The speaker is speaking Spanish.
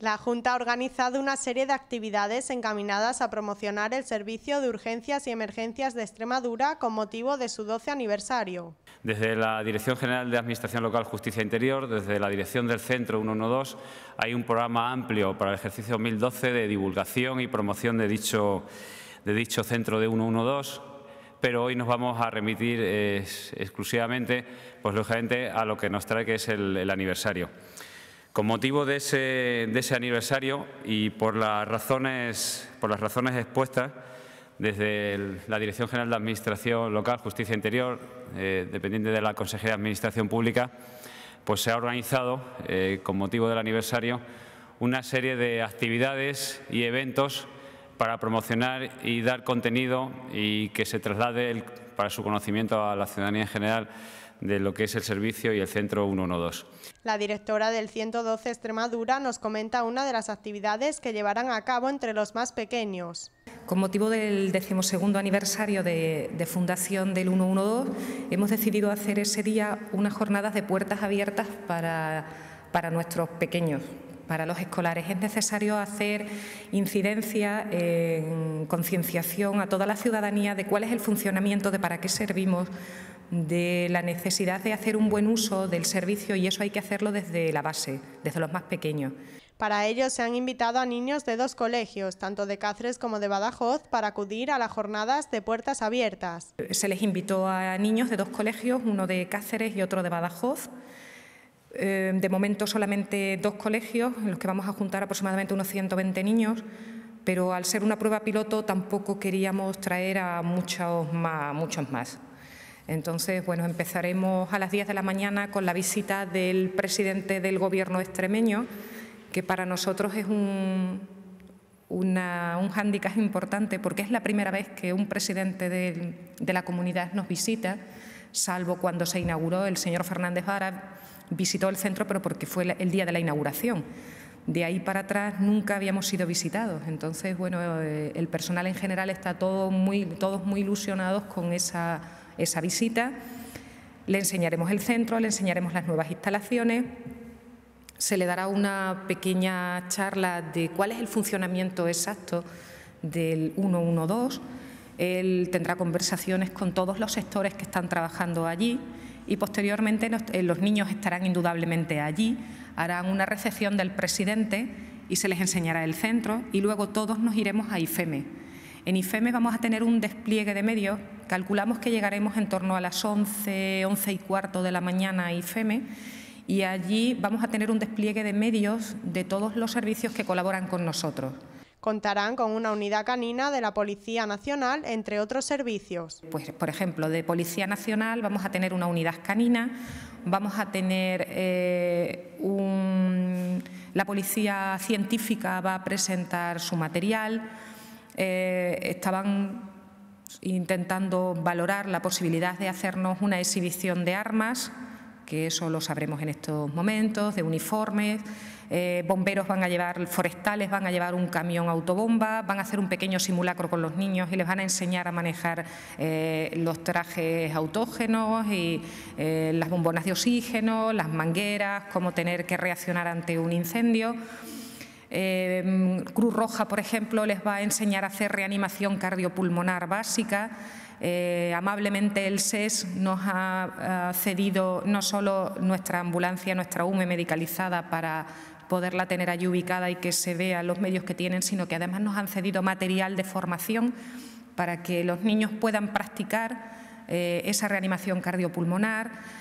La Junta ha organizado una serie de actividades encaminadas a promocionar el servicio de urgencias y emergencias de Extremadura con motivo de su 12 aniversario. Desde la Dirección General de Administración Local Justicia e Interior, desde la Dirección del Centro 112, hay un programa amplio para el ejercicio 2012 de divulgación y promoción de dicho, de dicho centro de 112 pero hoy nos vamos a remitir eh, exclusivamente, pues lógicamente, a lo que nos trae que es el aniversario. Con motivo de ese, aniversario y por las razones, por las razones expuestas, desde la Dirección General de Administración Local, Justicia e Interior, eh, dependiente de la Consejería de Administración Pública, pues se ha organizado, eh, con motivo del aniversario, una serie de actividades y eventos para promocionar y dar contenido y que se traslade para su conocimiento a la ciudadanía en general de lo que es el servicio y el centro 112. La directora del 112 Extremadura nos comenta una de las actividades que llevarán a cabo entre los más pequeños. Con motivo del decimosegundo aniversario de, fundación del 112, hemos decidido hacer ese día unas jornadas de puertas abiertas para nuestros pequeños, para los escolares es necesario hacer incidencia en concienciación a toda la ciudadanía de cuál es el funcionamiento, de para qué servimos, de la necesidad de hacer un buen uso del servicio y eso hay que hacerlo desde la base, desde los más pequeños. Para ello se han invitado a niños de dos colegios, tanto de Cáceres como de Badajoz, para acudir a las jornadas de puertas abiertas. Se les invitó a niños de dos colegios, uno de Cáceres y otro de Badajoz, eh, de momento solamente dos colegios en los que vamos a juntar aproximadamente unos 120 niños, pero al ser una prueba piloto tampoco queríamos traer a muchos más. Entonces, bueno, empezaremos a las 10 de la mañana con la visita del presidente del Gobierno extremeño, que para nosotros es un, un hándicap importante porque es la primera vez que un presidente de, de la comunidad nos visita, salvo cuando se inauguró el señor Fernández Vara visitó el centro, pero porque fue el día de la inauguración. De ahí para atrás nunca habíamos sido visitados. Entonces, bueno, eh, el personal en general está todo muy, todos muy ilusionados con esa, esa visita. Le enseñaremos el centro, le enseñaremos las nuevas instalaciones. Se le dará una pequeña charla de cuál es el funcionamiento exacto del 112. Él tendrá conversaciones con todos los sectores que están trabajando allí y posteriormente eh, los niños estarán indudablemente allí, harán una recepción del presidente y se les enseñará el centro y luego todos nos iremos a IFEME. E. En IFEME e vamos a tener un despliegue de medios, calculamos que llegaremos en torno a las 11, 11 y cuarto de la mañana a IFEME e y allí vamos a tener un despliegue de medios de todos los servicios que colaboran con nosotros. Contarán con una unidad canina de la Policía Nacional, entre otros servicios. Pues, por ejemplo, de Policía Nacional vamos a tener una unidad canina, vamos a tener eh, La policía científica va a presentar su material, eh, estaban intentando valorar la posibilidad de hacernos una exhibición de armas, que eso lo sabremos en estos momentos, de uniformes, eh, bomberos van a llevar, forestales van a llevar un camión autobomba, van a hacer un pequeño simulacro con los niños y les van a enseñar a manejar eh, los trajes autógenos y eh, las bombonas de oxígeno, las mangueras, cómo tener que reaccionar ante un incendio. Eh, Cruz Roja, por ejemplo, les va a enseñar a hacer reanimación cardiopulmonar básica. Eh, amablemente el SES nos ha, cedido no solo nuestra ambulancia, nuestra UME medicalizada para poderla tener allí ubicada y que se vea los medios que tienen, sino que además nos han cedido material de formación para que los niños puedan practicar eh, esa reanimación cardiopulmonar.